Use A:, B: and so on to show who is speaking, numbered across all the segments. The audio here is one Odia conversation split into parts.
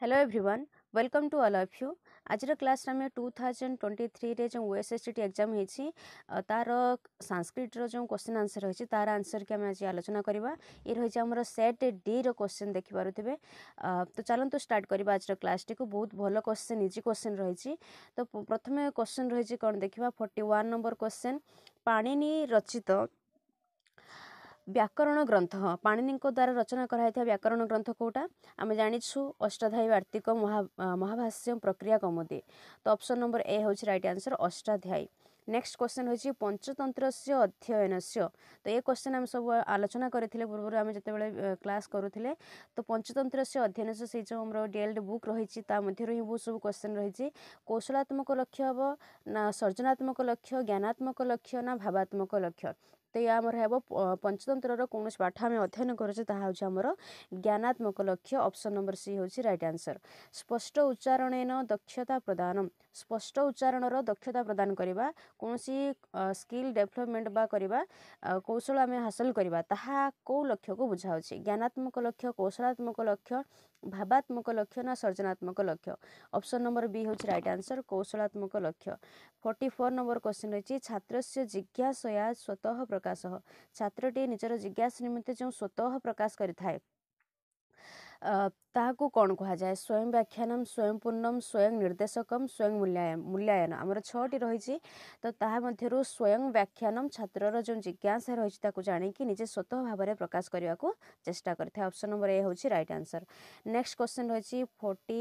A: hello everyone welcome to all of you ଆଜିର କ୍ଲାସ୍ରେ ଆମେ ଟୁ ଥାଉଜେଣ୍ଡ ଟ୍ୱେଣ୍ଟି ଥ୍ରୀରେ ଯେଉଁ ଓଏସ୍ଏସ୍ଟି ଏକ୍ଜାମ୍ ହେଇଛି ତା'ର ସାଂସ୍କ୍ରିଟ୍ର ଯେଉଁ କ୍ୱେଶ୍ଚିନ୍ ଆନ୍ସର୍ ରହିଛି ତା'ର ଆନ୍ସର୍କି ଆମେ ଆଜି ଆଲୋଚନା କରିବା ଏ ରହିଛି ଆମର ସେଟ୍ ଡିର କ୍ୱେଶ୍ଚିନ୍ ଦେଖିପାରୁଥିବେ ତ ଚାଲନ୍ତୁ ଷ୍ଟାର୍ଟ କରିବା ଆଜିର କ୍ଲାସ୍ଟିକୁ ବହୁତ ଭଲ କ୍ୱେଶ୍ଚିନ୍ ଇଜି କ୍ୱେଶ୍ଚିନ୍ ରହିଛି ତ ପ୍ରଥମେ କ୍ୱେଶ୍ଚିନ୍ ରହିଛି କ'ଣ ଦେଖିବା forty one number question Panini ରଚିତ ବ୍ୟାକରଣ ଗ୍ରନ୍ଥ ପାଣିନିଙ୍କ ଦ୍ୱାରା ରଚନା କରାଯାଇଥିବା ବ୍ୟାକରଣ ଗ୍ରନ୍ଥ କେଉଁଟା ଆମେ ଜାଣିଛୁ ଅଷ୍ଟାଧ୍ୟାୟୀ ବାର୍ତ୍ତିକ ମହାଭାଷ୍ୟ ପ୍ରକ୍ରିୟା କମୁଦି ତ ଅପସନ୍ ନମ୍ବର ଏ ହେଉଛି right answer Ashtadhyayi next question ହେଉଛି ପଞ୍ଚତନ୍ତ୍ରସ୍ୟ ଅଧ୍ୟୟନସ୍ୟ ତ ଏ କ୍ୱେଶ୍ଚନ୍ ଆମେ ସବୁ ଆଲୋଚନା କରିଥିଲେ ପୂର୍ବରୁ ଆମେ ଯେତେବେଳେ କ୍ଲାସ୍ କରୁଥିଲେ ତ ପଞ୍ଚତନ୍ତ୍ରସ୍ୟ ଅଧ୍ୟୟନସ୍ୟ ସେଇ ଯେଉଁ ଆମର ଡିଏଲ୍ଡ ବୁକ୍ ରହିଛି ତା ମଧ୍ୟରୁ ହିଁ ବହୁତ ସବୁ କ୍ୱେଶ୍ଚନ୍ ରହିଛି କୌଶଳାତ୍ମକ ଲକ୍ଷ୍ୟ ହେବ ନା ସର୍ଜନାତ୍ମକ ଲକ୍ଷ୍ୟ ଜ୍ଞାନାତ୍ମକ ଲକ୍ଷ୍ୟ ନା ଭାବାତ୍ମକ ଲକ୍ଷ୍ୟ ତ ଏହା ଆମର ହେବ ପଞ୍ଚତନ୍ତ୍ରର କୌଣସି ପାଠ ଆମେ ଅଧ୍ୟୟନ କରୁଛେ ତାହା ହେଉଛି ଆମର ଜ୍ଞାନାତ୍ମକ ଲକ୍ଷ୍ୟ ଅପସନ୍ ନମ୍ବର ସି ହେଉଛି ରାଇଟ୍ ଆନ୍ସର୍ ସ୍ପଷ୍ଟ ଉଚ୍ଚାରଣେନ ଦକ୍ଷତା ପ୍ରଦାନମ୍ ସ୍ପଷ୍ଟ ଉଚ୍ଚାରଣର ଦକ୍ଷତା ପ୍ରଦାନ କରିବା କୌଣସି ସ୍କିଲ୍ ଡେଭଲପମେଣ୍ଟ ବା କରିବା କୌଶଳ ଆମେ ହାସଲ କରିବା ତାହା କେଉଁ ଲକ୍ଷ୍ୟକୁ ବୁଝାଉଛି ଜ୍ଞାନାତ୍ମକ ଲକ୍ଷ୍ୟ କୌଶଳାତ୍ମକ ଲକ୍ଷ୍ୟ ଭାବାତ୍ମକ ଲକ୍ଷ୍ୟ ନା ସର୍ଜନାତ୍ମକ ଲକ୍ଷ୍ୟ ଅପସନ୍ ନମ୍ବର ବି ହେଉଛି ରାଇଟ୍ ଆନ୍ସର୍ କୌଶଳାତ୍ମକ ଲକ୍ଷ୍ୟ ଫର୍ଟି ଫୋର୍ ନମ୍ବର କ୍ୱେଶ୍ଚିନ୍ ରହିଛି ଛାତ୍ରସ୍ୟ ଜିଜ୍ଞାସୟା ସ୍ୱତଃ ପ୍ରକାଶ ଛାତ୍ରଟିଏ ନିଜର ଜିଜ୍ଞାସା ନିମନ୍ତେ ଯେଉଁ ସ୍ୱତଃ ପ୍ରକାଶ କରିଥାଏ ତାହାକୁ କ'ଣ କୁହାଯାଏ ସ୍ୱୟଂ ବ୍ୟାଖ୍ୟାନମ ସ୍ୱୟଂ ପୂର୍ଣ୍ଣମ ସ୍ୱୟଂ ନିର୍ଦ୍ଦେଶକମ ସ୍ୱୟଂ ମୂଲ୍ୟାୟନ ମୂଲ୍ୟାୟନ ଆମର ଛଅଟି ରହିଛି ତ ତାହା ମଧ୍ୟରୁ ସ୍ୱୟଂ ବ୍ୟାଖ୍ୟାନମ ଛାତ୍ରର ଯେଉଁ ଜିଜ୍ଞାସା ରହିଛି ତାକୁ ଜାଣିକି ନିଜେ ସ୍ୱତଃ ଭାବରେ ପ୍ରକାଶ କରିବାକୁ ଚେଷ୍ଟା କରିଥାଏ ଅପସନ୍ ନମ୍ବର ଏ ହେଉଛି ରାଇଟ୍ ଆନ୍ସର୍ ନେକ୍ସଟ କୋଶ୍ଚିନ୍ ରହିଛି ଫୋର୍ଟି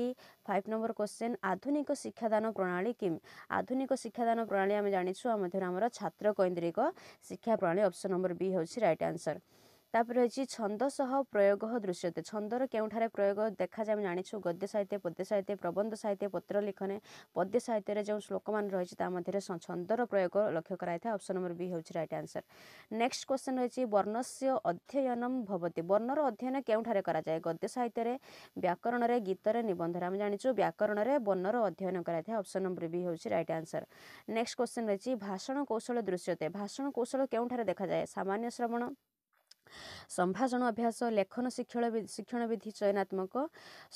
A: ଫାଇଭ୍ ନମ୍ବର କୋଶ୍ଚିନ୍ ଆଧୁନିକ ଶିକ୍ଷାଦାନ ପ୍ରଣାଳୀ କିମ୍ ଆଧୁନିକ ଶିକ୍ଷାଦାନ ପ୍ରଣାଳୀ ଆମେ ଜାଣିଛୁ ଆ ମଧ୍ୟରୁ ଆମର ଛାତ୍ର କୈନ୍ଦ୍ରିକ ଶିକ୍ଷା ପ୍ରଣାଳୀ ଅପସନ୍ ନମ୍ବର ବି ହେଉଛି ରାଇଟ୍ ଆନ୍ସର୍ ତାପରେ ହେଉଛି ଛନ୍ଦ ସହ ପ୍ରୟୋଗ ଦୃଶ୍ୟତେ ଛନ୍ଦର କେଉଁଠାରେ ପ୍ରୟୋଗ ଦେଖାଯାଏ ଆମେ ଜାଣିଛୁ ଗଦ୍ୟ ସାହିତ୍ୟ ପଦ୍ୟ ସାହିତ୍ୟ ପ୍ରବନ୍ଧ ସାହିତ୍ୟ ପତ୍ର ଲିଖନେ ପଦ୍ୟ ସାହିତ୍ୟରେ ଯେଉଁ ଶ୍ଲୋକମାନ ରହିଛି ତା ମଧ୍ୟରେ ଛନ୍ଦର ପ୍ରୟୋଗ ଲକ୍ଷ୍ୟ କରାଯାଇଥାଏ ଅପସନ୍ ନମ୍ବର ବି ହେଉଛି ରାଇଟ୍ ଆନ୍ସର୍ ନେକ୍ସଟ କ୍ୱେଶ୍ଚନ୍ ରହିଛି ବର୍ଣ୍ଣସ୍ୟ ଅଧ୍ୟୟନମ ଭବତୀ ବର୍ଣ୍ଣର ଅଧ୍ୟୟନ କେଉଁଠାରେ କରାଯାଏ ଗଦ୍ୟ ସାହିତ୍ୟରେ ବ୍ୟାକରଣରେ ଗୀତରେ ନିବନ୍ଧରେ ଆମେ ଜାଣିଛୁ ବ୍ୟାକରଣରେ ବର୍ଣ୍ଣର ଅଧ୍ୟୟନ କରାଯାଇଥାଏ ଅପସନ୍ ନମ୍ବର ବି ହେଉଛି ରାଇଟ୍ ଆନ୍ସର୍ ନେକ୍ସଟ କ୍ୱେଶ୍ଚନ୍ ରହିଛି ଭାଷଣ କୌଶଳ ଦୃଶ୍ୟତେ ଭାଷଣ କୌଶଳ କେଉଁଠାରେ ଦେଖାଯାଏ ସାମାନ୍ୟ ଶ୍ରବଣ ସମ୍ଭାଷଣ ଅଭ୍ୟାସ ଲେଖନ ଶିକ୍ଷଣ ଶିକ୍ଷଣ ବିଧି ଚୟନାତ୍ମକ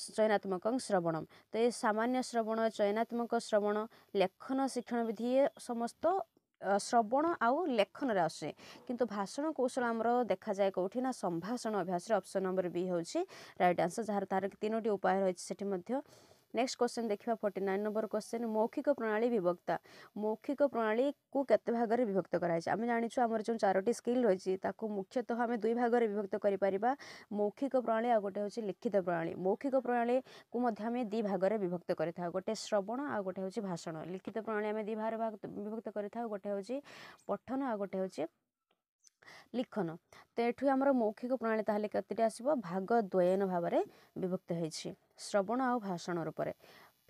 A: ଚୟନାତ୍ମକ ଶ୍ରବଣ ତ ଏ ସାମାନ୍ୟ ଶ୍ରବଣ ଚୟନାତ୍ମକ ଶ୍ରବଣ ଲେଖନ ଶିକ୍ଷଣ ବିଧି ସମସ୍ତ ଶ୍ରବଣ ଆଉ ଲେଖନରେ ଆସେ କିନ୍ତୁ ଭାଷଣ କୌଶଳ ଆମର ଦେଖାଯାଏ କେଉଁଠି ନା ସମ୍ଭାଷଣ ଅଭ୍ୟାସରେ ଅପ୍ସନ୍ ନମ୍ବର ବି ହେଉଛି ରାଇଟ୍ ଆନ୍ସର ଯାହାର ତାର ତିନୋଟି ଉପାୟ ରହିଛି ସେଠି ମଧ୍ୟ ନେକ୍ସଟ କ୍ୱେଶ୍ଚନ୍ ଦେଖିବା ଫର୍ଟି ନାଇନ୍ ନମ୍ବର କ୍ୱେଶ୍ଚନ୍ ମୌଖିକ ପ୍ରଣାଳୀ ବିଭକ୍ତା ମୌଖିକ ପ୍ରଣାଳୀକୁ କେତେ ଭାଗରେ ବିଭକ୍ତ କରାଯାଇଛି ଆମେ ଜାଣିଛୁ ଆମର ଯେଉଁ ଚାରୋଟି ସ୍କିଲ୍ ରହିଛି ତାକୁ ମୁଖ୍ୟତଃ ଆମେ ଦୁଇ ଭାଗରେ ବିଭକ୍ତ କରିପାରିବା ମୌଖିକ ପ୍ରଣାଳୀ ଆଉ ଗୋଟେ ହେଉଛି ଲିଖିତ ପ୍ରଣାଳୀ ମୌଖିକ ପ୍ରଣାଳୀକୁ ମଧ୍ୟ ଆମେ ଦୁଇ ଭାଗରେ ବିଭକ୍ତ କରିଥାଉ ଗୋଟେ ଶ୍ରବଣ ଆଉ ଗୋଟେ ହେଉଛି ଭାଷଣ ଲିଖିତ ପ୍ରଣାଳୀ ଆମେ ଦୁଇ ଭାଗରେ ବିଭକ୍ତ କରିଥାଉ ଗୋଟେ ହେଉଛି ପଠନ ଆଉ ଗୋଟେ ହେଉଛି লিখন তো এঠু আমার মৌখিক প্রণালী তাহলে কতটি আসব ভাগ দ্বয়ন ভাবে বিভক্ত হয়েছে ଶ୍ରବଣ ଆଉ ଭାଷଣ ରୂପରେ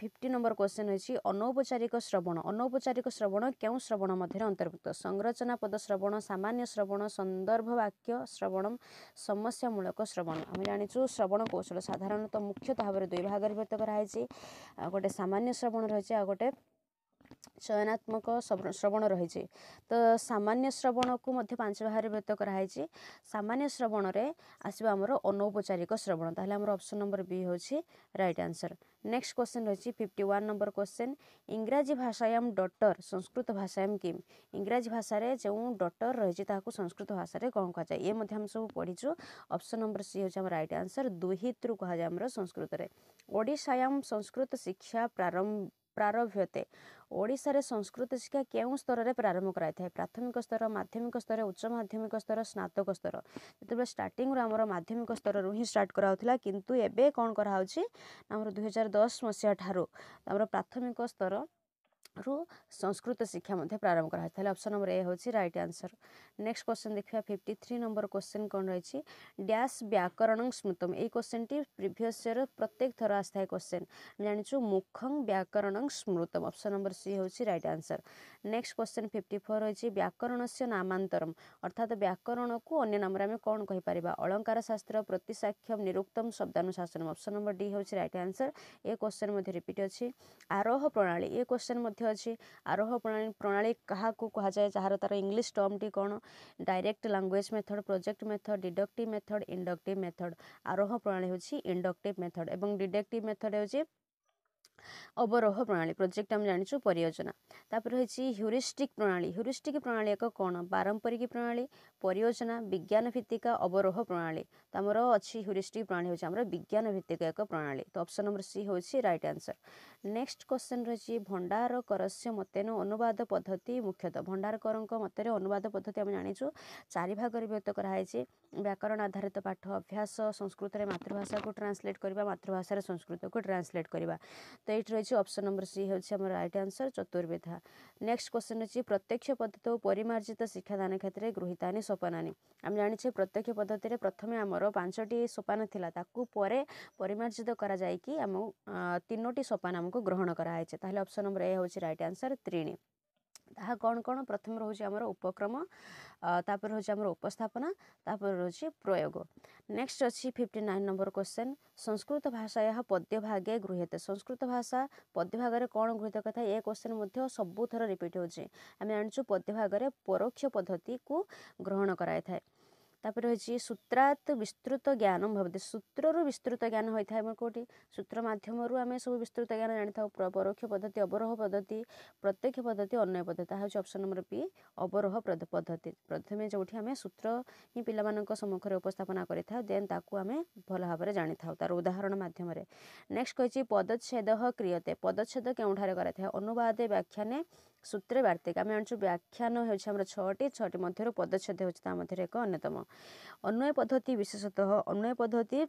A: ଫିଫ୍ଟି ନମ୍ବର କ୍ୱେଶ୍ଚିନ୍ ହେଉଛି ଅନୌପଚାରିକ ଶ୍ରବଣ ଅନୌପଚାରିକ ଶ୍ରବଣ କେଉଁ ଶ୍ରବଣ ମଧ୍ୟରେ ଅନ୍ତର୍ଭୁକ୍ତ ସଂରଚନା ପଦ ଶ୍ରବଣ ସାମାନ୍ୟ ଶ୍ରବଣ ସନ୍ଦର୍ଭ ବାକ୍ୟ ଶ୍ରବଣ ସମସ୍ୟାମୂଳକ ଶ୍ରବଣ ଆମେ ଜାଣିଛୁ ଶ୍ରବଣ କୌଶଳ ସାଧାରଣତଃ ମୁଖ୍ୟତଃ ଭାବରେ ଦୁଇ ଭାଗରେ ବିଭକ୍ତ କରାହେଇଛି ଆଉ ଗୋଟେ ସାମାନ୍ୟ ଶ୍ରବଣ ରହିଛି ଆଉ ଗୋଟେ ଚୟନାତ୍ମକ ଶ୍ରବଣ ରହିଛି ତ ସାମାନ୍ୟ ଶ୍ରବଣକୁ ମଧ୍ୟ ପାଞ୍ଚ ଭାଗରେ ବ୍ୟକ୍ତ କରାହେଇଛି ସାମାନ୍ୟ ଶ୍ରବଣରେ ଆସିବ ଆମର ଅନୌପଚାରିକ ଶ୍ରବଣ ତାହେଲେ ଆମର ଅପସନ୍ ନମ୍ବର ବି ହେଉଛି ରାଇଟ୍ ଆନ୍ସର୍ ନେକ୍ସଟ କ୍ୱେଶ୍ଚନ୍ ରହିଛି ଫିଫ୍ଟି ୱାନ୍ ନମ୍ବର କ୍ୱେଶ୍ଚନ୍ ଇଂରାଜୀ ଭାଷାୟାମ ଡଟର ସଂସ୍କୃତ ଭାଷାୟାମ କିମ୍ ଇଂରାଜୀ ଭାଷାରେ ଯେଉଁ ଡଟର ରହିଛି ତାହାକୁ ସଂସ୍କୃତ ଭାଷାରେ କ'ଣ କୁହାଯାଏ ଇଏ ମଧ୍ୟ ଆମେ ସବୁ ପଢ଼ିଛୁ ଅପସନ୍ ନମ୍ବର ସି ହେଉଛି ଆମର ରାଇଟ୍ ଆନ୍ସର୍ ଦୁହିତରୁ କୁହାଯାଏ ଆମର ସଂସ୍କୃତରେ ଓଡ଼ିଶାୟାମ ସଂସ୍କୃତ ଶିକ୍ଷା ପ୍ରାରମ୍ଭ ପ୍ରାରଭ୍ୟତେ ଓଡ଼ିଶାରେ ସଂସ୍କୃତି ଶିକ୍ଷା କେଉଁ ସ୍ତରରେ ପ୍ରାରମ୍ଭ କରାଯାଇଥାଏ ପ୍ରାଥମିକ ସ୍ତର ମାଧ୍ୟମିକ ସ୍ତର ଉଚ୍ଚ ମାଧ୍ୟମିକ ସ୍ତର ସ୍ନାତକ ସ୍ତର ଯେତେବେଳେ ଷ୍ଟାର୍ଟିଂରୁ ଆମର ମାଧ୍ୟମିକ ସ୍ତରରୁ ହିଁ ଷ୍ଟାର୍ଟ କରାହେଉଥିଲା କିନ୍ତୁ ଏବେ କ'ଣ କରାହେଉଛି ଆମର ଦୁଇ ହଜାର ଦଶ ମସିହା ଠାରୁ ଆମର ପ୍ରାଥମିକ ସ୍ତର रु संस्कृत शिक्षा मध्ये प्रारंभ प्रारम्भ ऑप्शन नम्बर ए हौँ राइट आन्सर नेक्स्ट क्वेश्चन देखिया 53 थ्री नम्बर क्वेसन कन् र ड्यास व्याकरण स्मृतम ए क्वेश्चन टी प्रीवियस इयर प्रत्येक थोर आसन जान्छु मुखं व्याकरणं स्मृतम ऑप्शन नम्बर सी हौ right answer next question fifty four ରହିଛି ବ୍ୟାକରଣସ୍ୟ ନାମାନ୍ତରମ୍ ଅର୍ଥାତ୍ ବ୍ୟାକରଣକୁ ଅନ୍ୟ ନାମରେ ଆମେ କ'ଣ କହିପାରିବା ଅଳଙ୍କାର ଶାସ୍ତ୍ର ପ୍ରତିସାକ୍ଷ୍ୟମ ନିରୁକ୍ତମ ଶବ୍ଦାନୁଶାସନମ୍ ଅପସନ୍ ନମ୍ବର ଡି ହେଉଛି ରାଇଟ୍ ଆନ୍ସର୍ ଏ କ୍ୱେଶ୍ଚନ୍ ମଧ୍ୟ ରିପିଟ୍ ଅଛି ଆରୋହ ପ୍ରଣାଳୀ ଏ କ୍ୱେଶ୍ଚନ୍ ମଧ୍ୟ ଅଛି ଆରୋହ ପ୍ରଣାଳୀ ପ୍ରଣାଳୀ କାହାକୁ କୁହାଯାଏ ଯାହାର ତା'ର ଇଂଲିଶ ଟର୍ମଟି କ'ଣ direct language method project method deductive method inductive method ଆରୋହ ପ୍ରଣାଳୀ ହେଉଛି ଇଣ୍ଡକ୍ଟିଭ୍ ମେଥଡ଼ ଏବଂ ଡିଡକ୍ଟିଭ୍ ମେଥଡ଼ ହେଉଛି ଅବରୋହ ପ୍ରଣାଳୀ ପ୍ରୋଜେକ୍ଟ ଆମେ ଜାଣିଛୁ ପରିୟୋଜନା ତାପରେ ରହିଛି ହ୍ୟୁରିଷ୍ଟିକ୍ ପ୍ରଣାଳୀ ହ୍ୟୁରିଷ୍ଟିକ୍ ପ୍ରଣାଳୀ ଏକ କ'ଣ ପାରମ୍ପରିକ ପ୍ରଣାଳୀ ପରିୟୋଜନା ବିଜ୍ଞାନ ଭିତ୍ତିକ ଅବରୋହ ପ୍ରଣାଳୀ ତ ଆମର ଅଛି ହ୍ୟୁରିଷ୍ଟିକ୍ ପ୍ରଣାଳୀ ହେଉଛି ଆମର ବିଜ୍ଞାନ ଭିତ୍ତିକ ଏକ ପ୍ରଣାଳୀ ତ ଅପସନ୍ ନମ୍ବର ସି ହେଉଛି ରାଇଟ୍ ଆନ୍ସର୍ ନେକ୍ସଟ କ୍ୱେଶ୍ଚନ୍ ରହିଛି ଭଣ୍ଡାର କରସ୍ୟ ମତେନ ଅନୁବାଦ ପଦ୍ଧତି ମୁଖ୍ୟତଃ ଭଣ୍ଡାରକରଙ୍କ ମତରେ ଅନୁବାଦ ପଦ୍ଧତି ଆମେ ଜାଣିଛୁ ଚାରି ଭାଗରେ ବ୍ୟକ୍ତ କରାହେଇଛି ବ୍ୟାକରଣ ଆଧାରିତ ପାଠ ଅଭ୍ୟାସ ସଂସ୍କୃତରେ ମାତୃଭାଷାକୁ ଟ୍ରାନ୍ସଲେଟ୍ କରିବା ମାତୃଭାଷାରେ ସଂସ୍କୃତକୁ ଟ୍ରାନ୍ସଲେଟ୍ କରିବା তো ଏଇଠି ରହିଛି ଅପସନ୍ ନମ୍ବର ସି ହେଉଛି ଆମର ରାଇଟ୍ ଆନ୍ସର୍ ଚତୁର୍ବିଧା ନେକ୍ସଟ କ୍ୱେଶ୍ଚନ୍ ହେଉଛି ପ୍ରତ୍ୟକ୍ଷ ପଦ୍ଧତି ଓ ପରିମାର୍ଜିତ ଶିକ୍ଷାଦାନ କ୍ଷେତ୍ରରେ ଗୃହୀତାନି ସୋପାନାନି ଆମେ ଜାଣିଛେ ପ୍ରତ୍ୟକ୍ଷ ପଦ୍ଧତିରେ ପ୍ରଥମେ ଆମର ପାଞ୍ଚଟି ସୋପାନ ଥିଲା ତାକୁ ପରେ ପରିମାର୍ଜିତ କରାଯାଇକି ଆମ ତିନୋଟି ସୋପାନ ଆମକୁ ଗ୍ରହଣ କରାହେଇଛି ତାହେଲେ ଅପସନ୍ ନମ୍ବର ଏ ହେଉଛି ରାଇଟ୍ ଆନ୍ସର୍ ତ୍ରିଣୀ ତାହା କ'ଣ କ'ଣ ପ୍ରଥମେ ରହୁଛି ଆମର ଉପକ୍ରମ ତାପରେ ରହୁଛି ଆମର ଉପସ୍ଥାପନା ତାପରେ ରହୁଛି ପ୍ରୟୋଗ ନେକ୍ସଟ ଅଛି fifty nine number question Sanskrit ଭାଷା ଏହା ପଦ୍ୟ ଭାଗେ ଗୃହୀତ ସଂସ୍କୃତ ଭାଷା ପଦ୍ୟ ଭାଗରେ କ'ଣ ଗୃହୀତ କରିଥାଏ ଏ କ୍ୱେଶ୍ଚନ୍ ମଧ୍ୟ ସବୁଥର ରିପିଟ୍ ହେଉଛି ଆମେ ଜାଣିଛୁ ପଦ୍ୟ ଭାଗରେ ପରୋକ୍ଷ ପଦ୍ଧତିକୁ ଗ୍ରହଣ କରାଯାଇଥାଏ ତାପରେ ହେଉଛି ସୂତ୍ରାତ୍ ବିସ୍ତୃତ ଜ୍ଞାନ ଭବତି ସୂତ୍ରରୁ ବିସ୍ତୃତ ଜ୍ଞାନ ହୋଇଥାଏ ଆମର କେଉଁଠି ସୂତ୍ର ମାଧ୍ୟମରୁ ଆମେ ସବୁ ବିସ୍ତୃତ ଜ୍ଞାନ ଜାଣିଥାଉ ପରୋକ୍ଷ ପଦ୍ଧତି ଅବରୋହ ପଦ୍ଧତି ପ୍ରତ୍ୟକ୍ଷ ପଦ୍ଧତି ଅନ୍ୟ ପଦ୍ଧତି ତାହା ହେଉଛି ଅପସନ୍ ନମ୍ବର ବି ଅବରୋହ ପଦ୍ଧତି ପ୍ରଥମେ ଯେଉଁଠି ଆମେ ସୂତ୍ର ହିଁ ପିଲାମାନଙ୍କ ସମ୍ମୁଖରେ ଉପସ୍ଥାପନା କରିଥାଉ ଦେନ୍ ତାକୁ ଆମେ ଭଲ ଭାବରେ ଜାଣିଥାଉ ତାର ଉଦାହରଣ ମାଧ୍ୟମରେ ନେକ୍ସଟ୍ କହିଛି ପଦଚ୍ଛେଦ କ୍ରିୟତେ ପଦଚ୍ଛେଦ କେଉଁଠାରେ କରାଯାଏ ଅନୁବାଦ ବ୍ୟାଖ୍ୟାନେ ସୂତ୍ରରେ ବାର୍ତ୍ତିକ ଆମେ ଜାଣିଛୁ ବ୍ୟାଖ୍ୟାନ ହେଉଛି ଆମର ଛଅଟି ଛଅଟି ମଧ୍ୟରୁ ପଦଚ୍ଛେଦ ହେଉଛି ତା ମଧ୍ୟରେ ଏକ ଅନ୍ୟତମ ଅନ୍ୱୟ ପଦ୍ଧତି ବିଶେଷତଃ ଅନ୍ୱୟ ପଦ୍ଧତି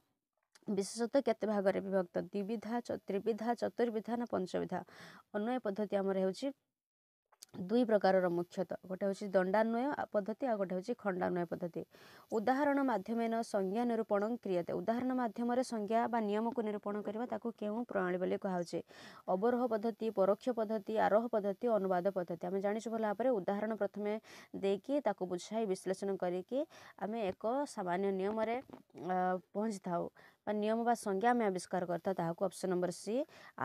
A: ବିଶେଷତଃ କେତେ ଭାଗରେ ବିଭକ୍ତ ଦ୍ୱିବିଧା ତ୍ରିବିଧା ଚତୁର୍ବିଧା ନା ପଞ୍ଚବିଧା ଅନ୍ୱୟ ପଦ୍ଧତି ଆମର ହେଉଛି ଦୁଇ ପ୍ରକାରର ମୁଖ୍ୟତଃ ଗୋଟେ ହେଉଛି ଦଣ୍ଡାନ୍ୱୟ ପଦ୍ଧତି ଆଉ ଗୋଟେ ହେଉଛି ଖଣ୍ଡାନ୍ୱୟ ପଦ୍ଧତି ଉଦାହରଣ ମାଧ୍ୟମେନ ସଂଜ୍ଞା ନିରୂପଣ କ୍ରିୟାତେ ଉଦାହରଣ ମାଧ୍ୟମରେ ସଂଜ୍ଞା ବା ନିୟମକୁ ନିରୂପଣ କରିବା ତାକୁ କେଉଁ ପ୍ରଣାଳୀ ବୋଲି କୁହାଯାଉଛି ଅବରୋହ ପଦ୍ଧତି ପରୋକ୍ଷ ପଦ୍ଧତି ଆରୋହ ପଦ୍ଧତି ଅନୁବାଦ ପଦ୍ଧତି ଆମେ ଜାଣିଛୁ ଭଲ ଭାବରେ ଉଦାହରଣ ପ୍ରଥମେ ଦେଇକି ତାକୁ ବୁଝାଇ ବିଶ୍ଳେଷଣ କରିକି ଆମେ ଏକ ସାମାନ୍ୟ ନିୟମରେ ପହଞ୍ଚିଥାଉ ବା ନିୟମ ବା ସଂଜ୍ଞା ଆମେ ଆବିଷ୍କାର କରିଥାଉ ତାହାକୁ ଅପସନ୍ ନମ୍ବର ସି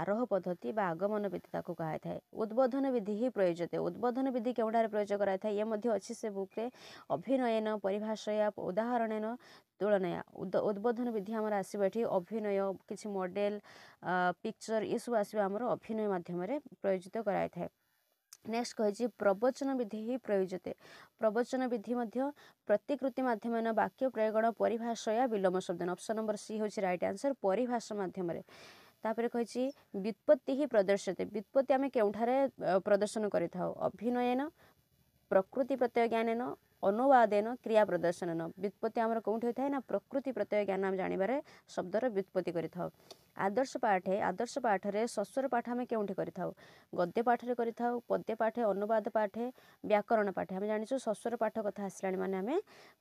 A: ଆରୋହ ପଦ୍ଧତି ବା ଆଗମନ ବିଧି ତାକୁ କୁହାଯାଇଥାଏ ଉଦ୍ବୋଧନ ବିଧି ହିଁ ପ୍ରୟୋଜ୍ୟ ଉଦ୍ବୋଧନ ବିଧି କେଉଁଠାରେ ପ୍ରୟୋଜ୍ୟ କରାଯାଇଥାଏ ଇଏ ମଧ୍ୟ ଅଛି ସେ ବୁକ୍ରେ ଅଭିନୟନ ପରିଭାଷୟା ଉଦାହରଣ ତୁଳନା ଉଦ୍ବୋଧନ ବିଧି ଆମର ଆସିବ ଏଠି ଅଭିନୟ କିଛି ମଡ଼େଲ ପିକ୍ଚର ଏସବୁ ଆସିବ ଆମର ଅଭିନୟ ମାଧ୍ୟମରେ ପ୍ରୟୋଜିତ କରାଯାଇଥାଏ ନେକ୍ସଟ୍ କହିଛି ପ୍ରବଚନ ବିଧି ହିଁ ପ୍ରୟୋଜତେ ପ୍ରବଚନ ବିଧି ମଧ୍ୟ ପ୍ରତିକୃତି ମାଧ୍ୟମେନ ବାକ୍ୟ ପ୍ରୟୋଗଣ ପରିଭାଷୟା ବିଲମ୍ବ ଶବ୍ଦନ ଅପସନ୍ ନମ୍ବର ସି ହେଉଛି ରାଇଟ୍ ଆନ୍ସର୍ ପରିଭାଷା ମାଧ୍ୟମରେ ତାପରେ କହିଛି ବ୍ୟୁତ୍ପତ୍ତି ହିଁ ପ୍ରଦର୍ଶତେ ବ୍ୟୁତ୍ପତ୍ତି ଆମେ କେଉଁଠାରେ ପ୍ରଦର୍ଶନ କରିଥାଉ ଅଭିନୟନ ପ୍ରକୃତି ପ୍ରତ୍ୟୟ ଜ୍ଞାନେନ ଅନୁବାଦେନ କ୍ରିୟା ପ୍ରଦର୍ଶନ ବ୍ୟୁତ୍ପତ୍ତି ଆମର କେଉଁଠି ହୋଇଥାଏ ନା ପ୍ରକୃତି ପ୍ରତ୍ୟୟ ଜ୍ଞାନ ଆମେ ଜାଣିବାରେ ଶବ୍ଦର ବ୍ୟୁତ୍ପତ୍ତି କରିଥାଉ ଆଦର୍ଶ ପାଠେ ଆଦର୍ଶ ପାଠରେ ସ୍ୱସ୍ୱର ପାଠ ଆମେ କେଉଁଠି କରିଥାଉ ଗଦ୍ୟ ପାଠରେ କରିଥାଉ ପଦ୍ୟ ପାଠେ ଅନୁବାଦ ପାଠେ ବ୍ୟାକରଣ ପାଠେ ଆମେ ଜାଣିଛୁ ଶ୍ୱଶୁର ପାଠ କଥା ଆସିଲାଣି ମାନେ ଆମେ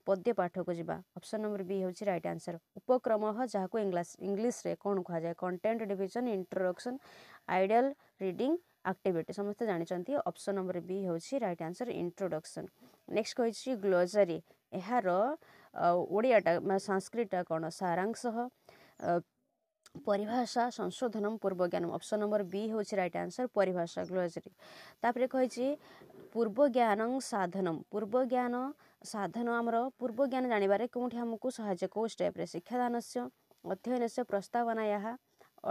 A: ପଦ୍ୟ ପାଠକୁ ଯିବା ଅପସନ୍ ନମ୍ବର ବି ହେଉଛି ରାଇଟ୍ ଆନ୍ସର ଉପକ୍ରମ ଯାହାକୁ ଇଂଲିଶ ଇଂଲିଶରେ କ'ଣ କୁହାଯାଏ content division introduction ideal reading activity activity समेत जाने अप्सन नम्बर वि हौ right answer introduction next glossary एहार ओडिया संस्कृत सांस्कृतिक कराङश परिभाषा संशोधनम पूर्व ज्ञान अप्सन नम्बर वि हौ राइट आन्सर परिभाषा ग्लजरि तापर पूर्वज्ञानङ साधनम पूर्व ज्ञान साधन पूर्व ज्ञान कोठी हमकु सहायक को स्टेप रे शिक्षा दानस्य अध्ययनसँग प्रस्तावना यहाँ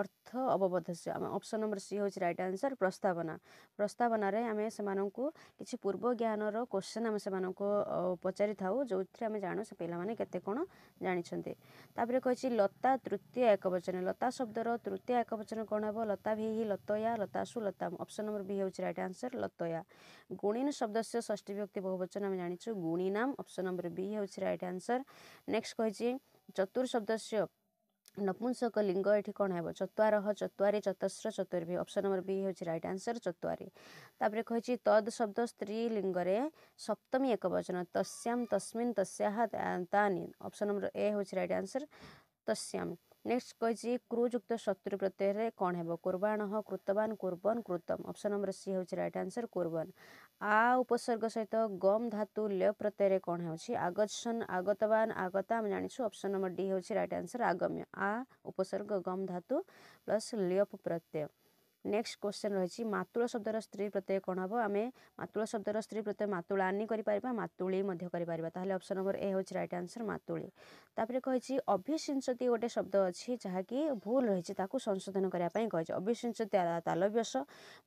A: ଅର୍ଥ ଅବବଦ୍ଧସ୍ୟ ଆମେ ଅପସନ୍ ନମ୍ବର ସି ହେଉଛି ରାଇଟ୍ ଆନ୍ସର୍ ପ୍ରସ୍ତାବନା ପ୍ରସ୍ତାବନାରେ ଆମେ ସେମାନଙ୍କୁ କିଛି ପୂର୍ବ ଜ୍ଞାନର କୋଶ୍ଚିନ୍ ଆମେ ସେମାନଙ୍କୁ ପଚାରିଥାଉ ଯେଉଁଥିରେ ଆମେ ଜାଣୁ ସେ ପିଲାମାନେ କେତେ କ'ଣ ଜାଣିଛନ୍ତି ତା'ପରେ କହିଛି ଲତା ତୃତୀୟ ଏକବଚନ ଲତା ଶବ୍ଦର ତୃତୀୟ ଏକବଚନ କ'ଣ ହେବ ଲତା ଭିହି ଲତୟା ଲତାସୁ ଲତାମ ଅପସନ୍ ନମ୍ବର ବି ହେଉଛି ରାଇଟ୍ ଆନ୍ସର୍ ଲତୟା ଗୁଣିନ ସଦସ୍ୟ ଷଷ୍ଠୀ ବ୍ୟକ୍ତି ବହୁବଚନ ଆମେ ଜାଣିଛୁ ଗୁଣିନାମ ଅପସନ୍ ନମ୍ବର ବି ହେଉଛି ରାଇଟ୍ ଆନ୍ସର୍ ନେକ୍ସଟ୍ କହିଛି ଚତୁର୍ ସଦସ୍ୟ नपुंसक लिङ्क कहाँ हे चार चतुरी चतस्र चतुर्भि अप्सन नम्बर वि हौट आन्सर चतरी तपाईँले कहि तद शब्द स्त्री लिङ्ग र सप्तमी एक वचन तस्याम् तस् अप्सन नम्बर ए हौट आन्सर तस्याम् ନେକ୍ସଟ କହିଛି ଯୁକ୍ତ ଶତ୍ରୁ ପ୍ରତ୍ୟୟରେ କ'ଣ ହେବ କୁର୍ବାଣହ କୃତବାନ କୁର୍ବନ କୃତମ ଅପସନ୍ ନମ୍ବର ସି ହେଉଛି ରାଇଟ୍ ଆନ୍ସର କୁର୍ବନ ଆ ଉପସର୍ଗ ସହିତ ଗମ୍ ଧାତୁ ଲେୟ ପ୍ରତ୍ୟୟରେ କ'ଣ ହେଉଛି ଆଗଛନ୍ ଆଗତବାନ ଆଗତା ଆମେ ଜାଣିଛୁ ଅପସନ୍ ନମ୍ବର ଡି ହେଉଛି ରାଇଟ୍ ଆନ୍ସର ଆଗମ୍ୟ ଆ ଉପସର୍ଗ ଗମ୍ ଧାତୁ ପ୍ଲସ୍ ଲେୟପ ପ୍ରତ୍ୟୟ ନେକ୍ସଟ କୋଶ୍ଚିନ୍ ରହିଛି ମାତୁଳ ଶବ୍ଦର ସ୍ତ୍ରୀ ପ୍ରତ୍ୟୟ କ'ଣ ହେବ ଆମେ ମାତୁଳ ଶବ୍ଦର ସ୍ତ୍ରୀ ପ୍ରତ୍ୟୟ ମାତୁଳାନୀ କରିପାରିବା ମାତୁଳି ମଧ୍ୟ କରିପାରିବା ତାହେଲେ ଅପସନ୍ ନମ୍ବର ଏ ହେଉଛି ରାଇଟ୍ ଆନ୍ସର୍ ମାତୁଳି ତାପରେ କହିଛି ଅଭିଶିଂସତି ଗୋଟେ ଶବ୍ଦ ଅଛି ଯାହାକି ଭୁଲ ରହିଛି ତାକୁ ସଂଶୋଧନ କରିବା ପାଇଁ କହିଛି ଅଭିଶିଂସତି ତାଲବ୍ୟସ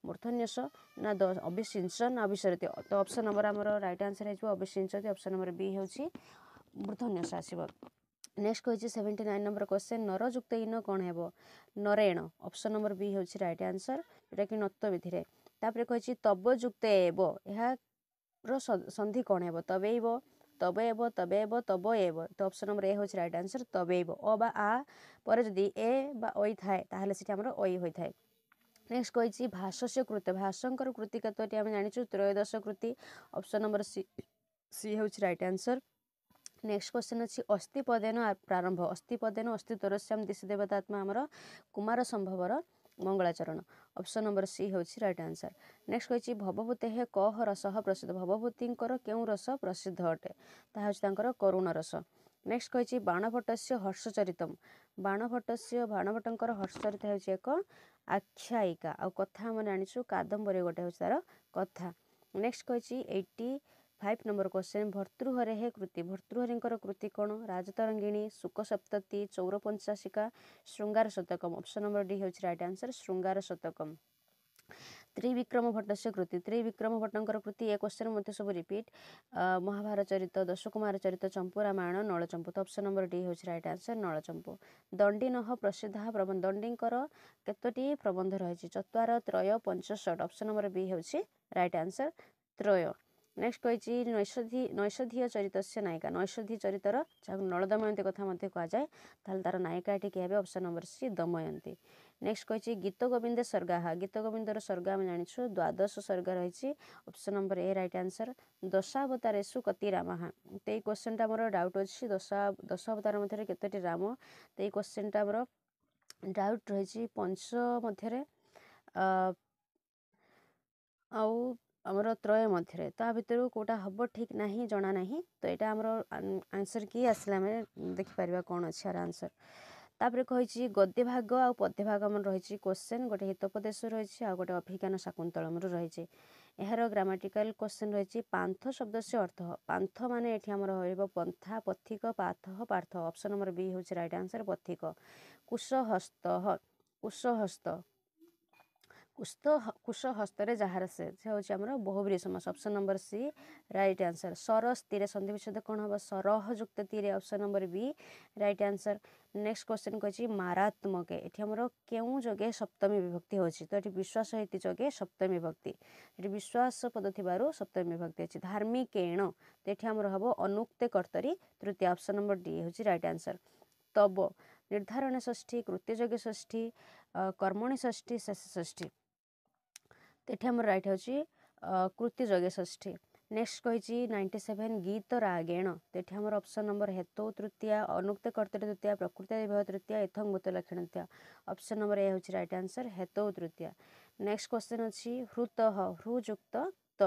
A: ମୂର୍ଦ୍ଧନ୍ୟସ ନା ଅଭିଶିଂସ ନା ଅଭିଶରତି ତ ଅପସନ୍ ନମ୍ବର ଆମର ରାଇଟ୍ ଆନ୍ସର୍ ହେଇଯିବ ଅଭିଶିଂସତି ଅପସନ୍ ନମ୍ବର ବି ହେଉଛି ମୂର୍ଦ୍ଧନ୍ୟସ ଆସିବ ନେକ୍ସଟ୍ କହିଛି ସେଭେଣ୍ଟି ନାଇନ୍ ନମ୍ବର କ୍ୱେଶ୍ଚନ୍ ନରଯୁକ୍ତ ଇନ କ'ଣ ହେବ ନରେଣ ଅପସନ୍ ନମ୍ବର ବି ହେଉଛି ରାଇଟ୍ ଆନ୍ସର୍ ଯେଉଁଟାକି ନତ୍ୱବିଧିରେ ତାପରେ କହିଛି ତବଯୁକ୍ତ ଏବ ଏହାର ସନ୍ଧି କ'ଣ ହେବ ତବେଇବ ତବେଇବ ତବ ଏବ ତ ଅପସନ୍ ନମ୍ବର ଏ ହେଉଛି ରାଇଟ୍ ଆନ୍ସର୍ ତବେଇବ ଅ ବା ଆ ପରେ ଯଦି ଏ ବା ଐ ଥାଏ ତାହେଲେ ସେଠି ଆମର ଐ ହୋଇଥାଏ ନେକ୍ସଟ୍ କହିଛି ଭାଷସ୍ୟ କୃତ ଭାଷଙ୍କର କୃତି ଆମେ ଜାଣିଛୁ ତ୍ରୟୋଦଶ କୃତି ଅପସନ୍ ନମ୍ବର ସି ସି ହେଉଛି ରାଇଟ୍ ଆନ୍ସର୍ नेक्सट क्वन अहिले अस्थिपदेन प्रारंभ अस्थिपदेन अस्ति तरस्याम् देश देवतात्मा आम कुमार संभवर मंगलाचरण ऑप्शन नम्बर सी हौ रइट आन्सर नेक्स्ट कि भवभूते कहर रस प्रसिद्ध भवभूतीको केही रस प्रसिद्ध अटे ताहे करुण रस नेक्स्ट नेक्सटी बाणभटसीय हर्षचरितम बाणभटस्य बाणभटर हर्षचरित हेर्छ एक आख्ययिक आउँछ जाछु कादम्बरी गटे तार कथा नेक्सटी ए ଫାଇଭ୍ ନମ୍ବର କ୍ୱେଶ୍ଚିନ୍ ଭର୍ତ୍ତୃହରେ ହେ କୃତି ଭର୍ତ୍ତୃହରିଙ୍କର କୃତି କ'ଣ ରାଜତରଙ୍ଗିଣୀ ଚୌର ଚୌରପଞ୍ଚାଶିକା ଶୃଙ୍ଗାର ଶତକମ୍ ଅପ୍ସନ୍ ନମ୍ବର ଡି ହେଉଛି ରାଇଟ୍ ଆନ୍ସର ଶୃଙ୍ଗାର ଶତକମ୍ ତ୍ରିବିକ୍ରମ ଭଟ୍ଟସ୍ୟ କୃତି ତ୍ରିବିକ୍ରମ ଭଟ୍ଟଙ୍କର କୃତି ଏ କ୍ୱେଶ୍ଚିନ୍ ମଧ୍ୟ ସବୁ ରିପିଟ୍ ମହାଭାରତ ଚରିତ ଦଶ କୁମାର ଚରିତ ଚମ୍ପୁ ଚମ୍ପୁରାମାୟଣ ନଳଚମ୍ପୁ ତ ଅପ୍ସନ୍ ନମ୍ବର ଡି ହେଉଛି ରାଇଟ୍ ଆନ୍ସର୍ ନଳଚମ୍ପୁ ନହ ପ୍ରସିଦ୍ଧ ପ୍ରବନ୍ଧ ଦଣ୍ଡିଙ୍କର କେତୋଟି ପ୍ରବନ୍ଧ ରହିଛି ଚତ୍ୱାର ତ୍ରୟ ପଞ୍ଚଷଠ ଅପ୍ସନ୍ ନମ୍ବର ବି ହେଉଛି ରାଇଟ୍ ଆନ୍ସର ତ୍ରୟ ନେକ୍ସଟ କହିଛି ନୈଷଧି ନୈଷଧୀୟ ଚରିତ୍ର ସେ ନାୟିକା ନୈଷଧୀ ଚରିତ୍ର ଯାହାକୁ ନଳଦମୟନ୍ତୀ କଥା ମଧ୍ୟ କୁହାଯାଏ ତାହେଲେ ତାର ନାୟିକା ଏଠି କିଏ ହେବେ option number C Damayanti next କହିଛି ଗୀତ ଗୋବିନ୍ଦ ସ୍ୱର୍ଗାହା ଗୀତ ଗୋବିନ୍ଦର ସ୍ୱର୍ଗ ଆମେ ଜାଣିଛୁ ଦ୍ୱାଦଶ ସ୍ୱର୍ଗ ରହିଛି option number A right answer ଦଶାବତାର ଏସୁ କତି ରାମାହା ତ ଏଇ କୋଶ୍ଚିନ୍ଟା ଆମର ଡାଉଟ୍ ଅଛି ଦଶା ଦଶାବତାର ମଧ୍ୟରେ କେତୋଟି ରାମ ତ ଏଇ କୋଶ୍ଚିନ୍ଟା ଆମର ଡାଉଟ୍ ରହିଛି ପଞ୍ଚ ମଧ୍ୟରେ ଆଉ ଆମର ତ୍ରୟ ମଧ୍ୟରେ ତା ଭିତରୁ କେଉଁଟା ହେବ ଠିକ୍ ନାହିଁ ଜଣା ନାହିଁ ତ ଏଇଟା ଆମର ଆନ୍ସର୍ କି ଆସିଲା ଆମେ ଦେଖିପାରିବା କ'ଣ ଅଛି ଆର ଆନ୍ସର୍ ତା'ପରେ କହିଛି ଗଦ୍ୟ ଭାଗ ଆଉ ପଦ୍ୟ ଭାଗ ଆମର ରହିଛି କୋଶ୍ଚେନ୍ ଗୋଟେ ହିତୋପଦେଶ ରହିଛି ଆଉ ଗୋଟେ ଅଭିଜ୍ଞାନ ଶାକୁନ୍ତଳମରୁ ରହିଛି ଏହାର ଗ୍ରାମାଟିକାଲ୍ କୋଶ୍ଚେନ୍ ରହିଛି ପାନ୍ଥ ଶବ୍ଦସ୍ୟ ଅର୍ଥ ପାନ୍ଥ ମାନେ ଏଠି ଆମର ରହିବ ପନ୍ଥା ପଥିକ ପାଥ ପାର୍ଥ ଅପସନ୍ ନମ୍ବର ବି ହେଉଛି ରାଇଟ୍ ଆନ୍ସର୍ ପଥିକ କୁଶହସ୍ତ କୁଶହସ୍ତ কুষ্ঠ কুশ হস্তরে যাହାର ସେ ସେ ହେଉଛି ଆମର ବହୁବ୍ରୀ ସମାସ option number C right answer ସର ସ୍ଥିରେ ସନ୍ଧି ବିଚ୍ଛେଦ କ'ଣ ହେବ ସରହଯୁକ୍ତ ତୀରେ option number B right answer next question କହିଛି ମାରାତ୍ମକେ ଏଠି ଆମର କେଉଁ ଯୋଗେ ସପ୍ତମୀ ବିଭକ୍ତି ହେଉଛି ତ ଏଠି ବିଶ୍ୱାସ ହେତୁ ଯୋଗେ ସପ୍ତମୀ ବିଭକ୍ତି ଏଠି ବିଶ୍ୱାସ ପଦ ଥିବାରୁ ସପ୍ତମୀ ବିଭକ୍ତି ଅଛି ଧାର୍ମିକେଣ ତ ଏଠି ଆମର ହେବ ଅନୁକ୍ତେ କର୍ତ୍ତରୀ ତୃତୀୟ ଅପସନ୍ ନମ୍ବର ଡି ହେଉଛି ରାଇଟ୍ ଆନ୍ସର୍ ତବ ନିର୍ଦ୍ଧାରଣ ଷଷ୍ଠୀ କୃତ୍ୟଯୋଗୀ ଷଷ୍ଠୀ କର୍ମଣୀ ଷଷ୍ଠୀ ଶେଷ ଷଷ୍ଠୀ ତ ଏଠି ଆମର ରାଇଟ୍ ହେଉଛି କୃତି ଯଜ୍ଞଷଷ୍ଠୀ ନେକ୍ସଟ୍ କହିଛି ନାଇଣ୍ଟି ସେଭେନ୍ ଗୀତ ରାଗେଣ ତ ଏଠି ଆମର ଅପସନ୍ ନମ୍ବର ହେତୁ ତୃତୀୟା ଅନୁକ୍ତ କର୍ତ୍ତୃ ତୃତୀୟା ପ୍ରକୃତି ବିବାହ ତୃତୀୟା ଏଥଙ୍ଗୂତ ଲକ୍ଷଣତ୍ୟା ଅପସନ୍ ନମ୍ବର ଏ ହେଉଛି ରାଇଟ୍ ଆନ୍ସର୍ ହେତୁ ତୃତୀୟା ନେକ୍ସଟ କ୍ୱେଶ୍ଚନ୍ ଅଛି ହୃତ ହୃଯୁକ୍ତ ତ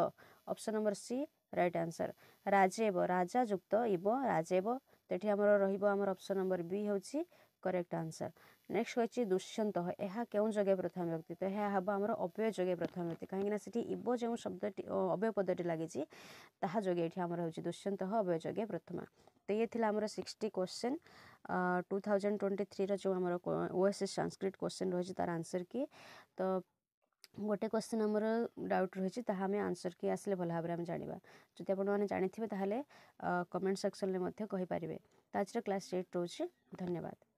A: option number C right answer ରାଜେବ ରାଜା ଯୁକ୍ତ ଇବ ରାଜେବ ତ ଏଠି ଆମର ରହିବ ଆମର ଅପସନ୍ ନମ୍ବର ବି ହେଉଛି କରେକ୍ଟ ଆନ୍ସର୍ ନେକ୍ସଟ୍ ହେଉଛି ଦୁଷ୍ୟନ୍ତ ଏହା କେଉଁ ଯୋଗେ ପ୍ରଥମା ବିଭକ୍ତି ତ ଏହା ହେବ ଆମର ଅବ୍ୟୟ ଯୋଗେ ପ୍ରଥମା ବିଭକ୍ତି କାହିଁକିନା ସେଠି ଇବ ଯେଉଁ ଶବ୍ଦଟି ଅବ୍ୟୟ ପଦଟି ଲାଗିଛି ତାହା ଯୋଗେ ଏଠି ଆମର ହେଉଛି ଦୁଷ୍ୟନ୍ତ ଅବ୍ୟୟ ଯୋଗେ ପ୍ରଥମା ତ ଇଏ ଥିଲା ଆମର sixty question two thousand twenty ଥ୍ରୀର ଯେଉଁ ଆମର ଓଏସ୍ଏସ୍ ସାଂସ୍କ୍ରିଟ୍ କୋଶ୍ଚେନ୍ ରହିଛି ତାର ଆନ୍ସର୍ କିଏ ତ ଗୋଟେ କୋଶ୍ଚିନ୍ ଆମର ଡାଉଟ୍ ରହିଛି ତାହା ଆମେ ଆନ୍ସର୍ କି ଆସିଲେ ଭଲ ଭାବରେ ଆମେ ଜାଣିବା ଯଦି ଆପଣମାନେ ଜାଣିଥିବେ ତାହେଲେ କମେଣ୍ଟ ସେକ୍ସନ୍ରେ ମଧ୍ୟ କହିପାରିବେ ତ ଆଜିର କ୍ଲାସ୍ ଏଇଟ୍ ରହୁଛି ଧନ୍ୟବାଦ